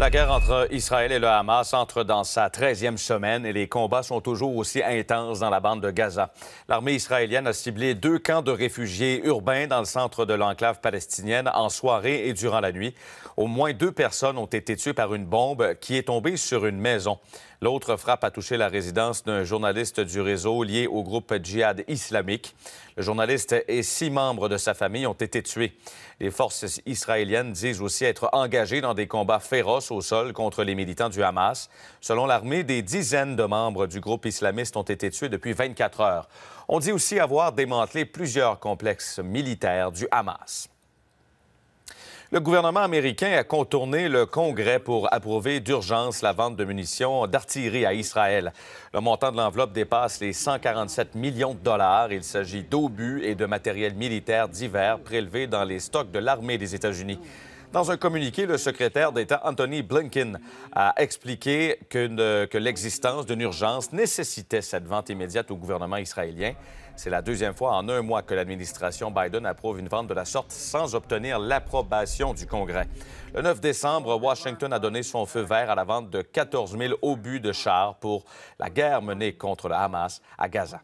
La guerre entre Israël et le Hamas entre dans sa 13e semaine et les combats sont toujours aussi intenses dans la bande de Gaza. L'armée israélienne a ciblé deux camps de réfugiés urbains dans le centre de l'enclave palestinienne en soirée et durant la nuit. Au moins deux personnes ont été tuées par une bombe qui est tombée sur une maison. L'autre frappe a touché la résidence d'un journaliste du réseau lié au groupe djihad islamique. Le journaliste et six membres de sa famille ont été tués. Les forces israéliennes disent aussi être engagées dans des combats féroces au sol contre les militants du Hamas. Selon l'armée, des dizaines de membres du groupe islamiste ont été tués depuis 24 heures. On dit aussi avoir démantelé plusieurs complexes militaires du Hamas. Le gouvernement américain a contourné le Congrès pour approuver d'urgence la vente de munitions d'artillerie à Israël. Le montant de l'enveloppe dépasse les 147 millions de dollars. Il s'agit d'obus et de matériel militaire divers prélevés dans les stocks de l'armée des États-Unis. Dans un communiqué, le secrétaire d'État Anthony Blinken a expliqué que, l'existence d'une urgence nécessitait cette vente immédiate au gouvernement israélien. C'est la deuxième fois en un mois que l'administration Biden approuve une vente de la sorte sans obtenir l'approbation du Congrès. Le 9 décembre, Washington a donné son feu vert à la vente de 14 000 obus de chars pour la guerre menée contre le Hamas à Gaza.